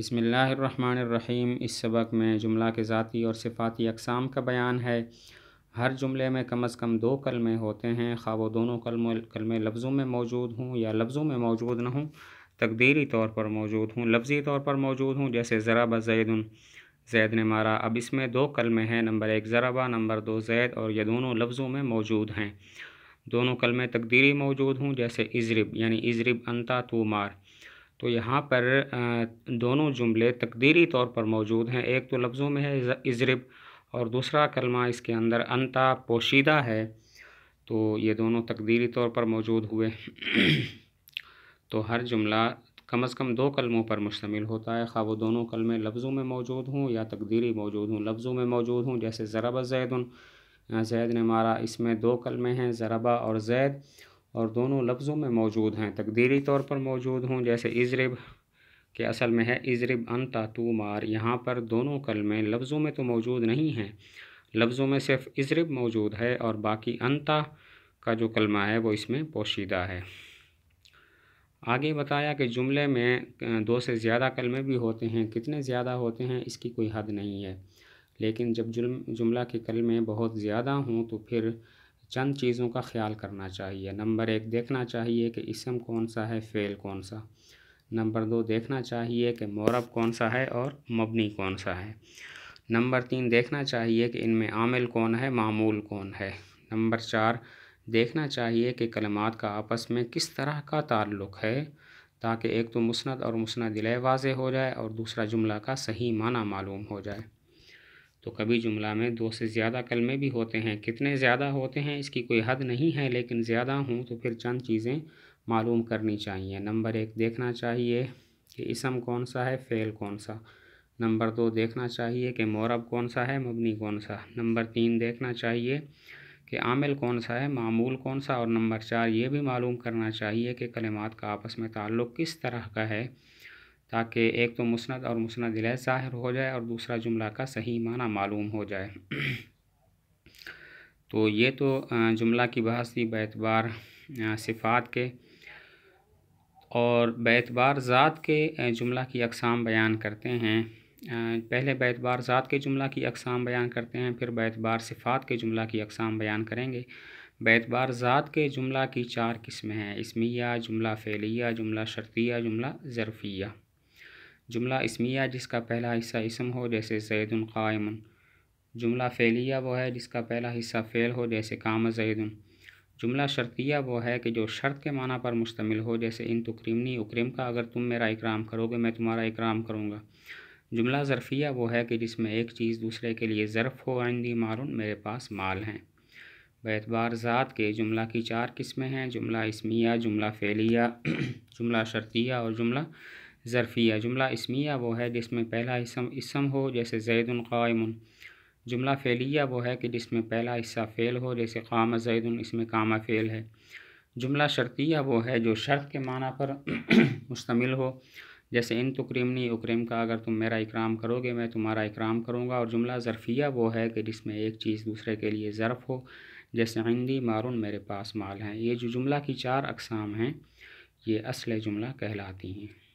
बसमीम इस सबक में जुमला के ज़ाती और सिफ़ाती अकसाम का बयान है हर जुमले में कम अज़ कम दो कलमे होते हैं खा वो दोनों कलम कलमे लफ्ज़ों में मौजूद हों या लफ्ज़ों में मौजूद ना हों तकदीरी तौर पर मौजूद हूँ लफ्ज़ी तौर पर मौजूद हूँ जैसे ज़राबा जैदन जैद ने मारा अब इसमें दो कलमे हैं नंबर एक ज़राबा नंबर दो जैद और ये दोनों लफ्ज़ों में मौजूद हैं दोनों कलमे तकदीरी मौजूद हूँ जैसे इजरब यानी इजरब अंता तो मार तो यहाँ पर दोनों जुमले तकदीरी तौर पर मौजूद हैं एक तो लफ्ज़ों में है इजरब और दूसरा कलमा इसके अंदर अनता पोशीदा है तो ये दोनों तकदीरी तौर पर मौजूद हुए तो हर जुमला कम अज़ कम दो कलमों पर मुश्तमिल होता है खा वो दोनों कलमे लफ्ज़ों में मौजूद हों या तकदीरी मौजूद हों लफ्ज़ों में मौजूद हों जैसे ज़रब उन जैद ने मारा इसमें दो कलमे हैं ज़रबा और जैद और दोनों लफ्ज़ों में मौजूद हैं तकदीरी तौर पर मौजूद हों जैसे इजरब के असल में है इजरब अन तू मार यहाँ पर दोनों कलमें लफ्ज़ों में तो मौजूद नहीं हैं लफ्ज़ों में सिर्फ इजरब मौजूद है और बाकी अनता का जो कलमा है वो इसमें पोशीदा है आगे बताया कि जुमले में दो से ज़्यादा कलमे भी होते हैं कितने ज़्यादा होते हैं इसकी कोई हद नहीं है लेकिन जब जुम जुमला के कलमे बहुत ज़्यादा हों तो फिर चंद चीज़ों का ख्याल करना चाहिए नंबर एक देखना चाहिए कि इसम कौन सा है फ़ेल कौन सा नंबर दो देखना चाहिए कि मौरब कौन सा है और मबनी कौन सा है नंबर तीन देखना चाहिए कि इनमें आमिल कौन है मामूल कौन है नंबर चार देखना चाहिए कि कलमात का आपस में किस तरह का ताल्लुक़ है ताकि एक तो मुस्ंद और मुस्ंद वाज हो जाए और दूसरा जुमला का सही माना मालूम हो जाए तो कभी जुमला में दो से ज़्यादा कलमे भी होते हैं कितने ज़्यादा होते हैं इसकी कोई हद नहीं है लेकिन ज़्यादा हों तो फिर चंद चीज़ें मालूम करनी चाहिए नंबर एक देखना चाहिए कि इसम कौन सा है फ़ेल कौन सा नंबर दो देखना चाहिए कि मौरब कौन सा है मबनी कौन सा नंबर तीन देखना चाहिए कि आमिल कौन सा है मामूल कौन सा और नंबर चार ये भी मालूम करना चाहिए कि कलमात का आपस में ताल्लुक़ किस तरह का है ताकि एक तो मुस्ंद और मुस्ंद इलह ज़ाहिर हो जाए और दूसरा जुमला का सही माना मालूम हो जाए तो ये तो जुमला की बहस थी बेतबार सिफ़ात के और बतबार ज़ात के जुमला की अकसाम बयान करते हैं पहले बतबार ज़ात के जुमला की अकसाम बयान करते हैं फिर बेतबार सिफ़ात के जुमला की अकसाम बयान करेंगे बतबार ज़ात के जुमला की चार किस्में हैं इसमिया जुमला फ़ैलिया जुमला शर्तिया जुमला ज़रफ़िया जुमला इसमिया जिसका पहला हिस्सा इसम हो जैसे सैदुन कायमन जुमला फ़ैलिया वो है जिसका पहला हिस्सा फ़ेल हो जैसे काम जैदन जुमला शर्तिया वो है कि जो शर्त के माना पर मुश्तमिल हो जैसे इन तुक्रिमनी उक्रिम का अगर तुम मेरा इकराम करोगे मैं तुम्हारा इकराम करूँगा जुमला ज़रफ़िया वो है कि जिसमें एक चीज़ दूसरे के लिए ज़रफ़ हो आइंदी मारून मेरे पास माल हैं बेतबार ज़ात के जुमला की चार किस्में हैं जुमला इसमिया जुमला फ़ेलिया जुमला शर्तिया और जुमला ज़रफ़िया जुमला इसमिया वो है जिसमें पहला इसम इसम हो जैसे जैदन जुमला फ़ैलिया वो है कि जिसमें पहला हिस्सा फ़ेल हो जैसे कामा जैद इसमें कामा फ़ेल है जुमला शर्तिया वो है जो शर्त के माना पर मुश्तमिल हो जैसे इन तुक्रिमनी उक्रीम का अगर तुम मेरा इकराम करोगे मैं तुम्हारा इकराम करूँगा और जुमला ज़रफ़िया वो है कि जिसमें एक चीज़ दूसरे के लिए ज़रफ़ हो जैसे आइंदी मारून मेरे पास माल हैं ये जो जुमला की चार अकसाम हैं ये असल जुमला कहलाती हैं